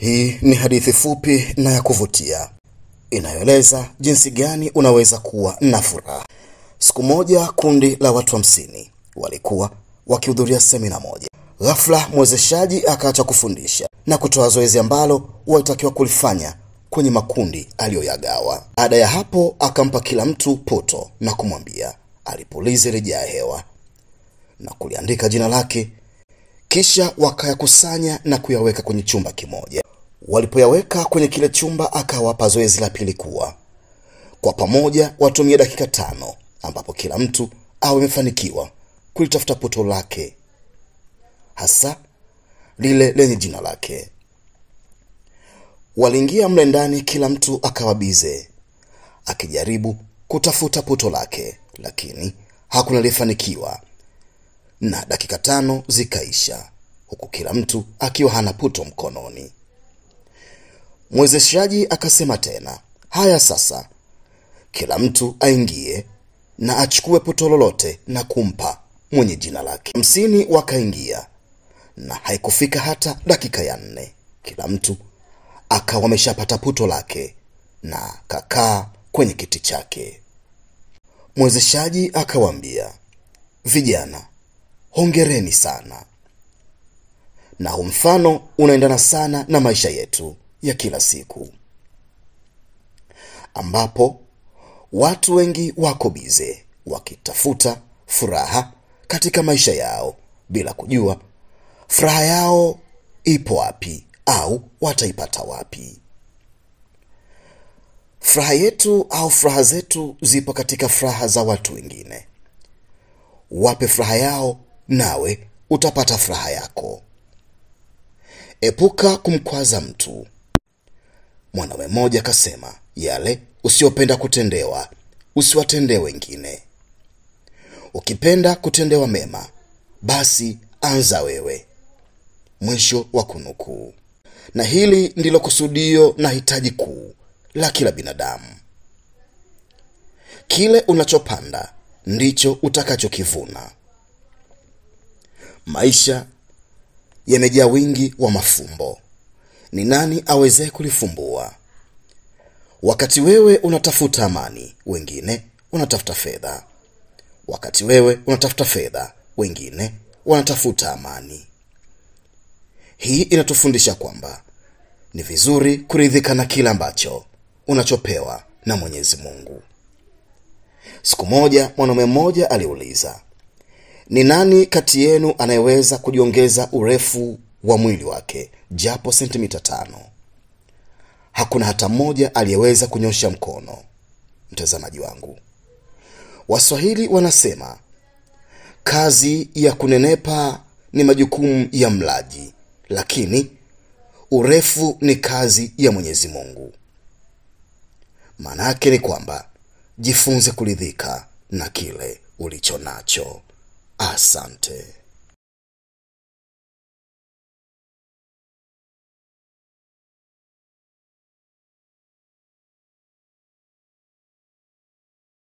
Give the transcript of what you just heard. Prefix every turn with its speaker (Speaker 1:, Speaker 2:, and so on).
Speaker 1: Hii ni hadithi fupi na ya kuvutia inayoeleza jinsi gani unaweza kuwa na furaha. Siku moja kundi la watu hamsini wa walikuwa wakihudhuria semina moja. Ghafla mwezeshaji akaacha kufundisha na kutoa zoezi ambalo walitakiwa kulifanya kwenye makundi aliyoyagawa. Baada ya hapo, akampa kila mtu puto na kumwambia alipulize ya hewa na kuliandika jina lake, kisha wakayakusanya na kuyaweka kwenye chumba kimoja. Walipoyaweka kwenye kile chumba, akawapa zoezi la pili kuwa kwa pamoja watumie dakika tano, ambapo kila mtu awe amefanikiwa kulitafuta poto lake, hasa lile lenye jina lake. Waliingia mle ndani, kila mtu akawa bize akijaribu kutafuta poto lake, lakini hakuna aliyefanikiwa, na dakika tano zikaisha, huku kila mtu akiwa hana puto mkononi. Mwezeshaji akasema tena, haya sasa, kila mtu aingie na achukue puto lolote na kumpa mwenye jina lake. Hamsini wakaingia na haikufika hata dakika ya nne, kila mtu akawa ameshapata puto lake na kakaa kwenye kiti chake. Mwezeshaji akawambia vijana, hongereni sana na huu mfano unaendana sana na maisha yetu ya kila siku, ambapo watu wengi wako bize wakitafuta furaha katika maisha yao bila kujua furaha yao ipo wapi au wataipata wapi. Furaha yetu au furaha zetu zipo katika furaha za watu wengine. Wape furaha yao, nawe utapata furaha yako. Epuka kumkwaza mtu mwanaume mmoja akasema, yale usiopenda kutendewa usiwatendee wengine. Ukipenda kutendewa mema, basi anza wewe. Mwisho wa kunukuu. Na hili ndilo kusudio na hitaji kuu la kila binadamu. Kile unachopanda ndicho utakachokivuna. Maisha yamejaa wingi wa mafumbo ni nani aweze kulifumbua wakati wewe unatafuta amani wengine unatafuta fedha wakati wewe unatafuta fedha wengine wanatafuta amani hii inatufundisha kwamba ni vizuri kuridhika na kile ambacho unachopewa na mwenyezi mungu siku moja mwanaume mmoja aliuliza ni nani kati yenu anayeweza kujiongeza urefu wa mwili wake japo sentimita tano. Hakuna hata mmoja aliyeweza kunyosha mkono. Mtazamaji wangu, Waswahili wanasema kazi ya kunenepa ni majukumu ya mlaji, lakini urefu ni kazi ya Mwenyezi Mungu. Maana yake ni kwamba jifunze kuridhika na kile ulicho nacho. Asante.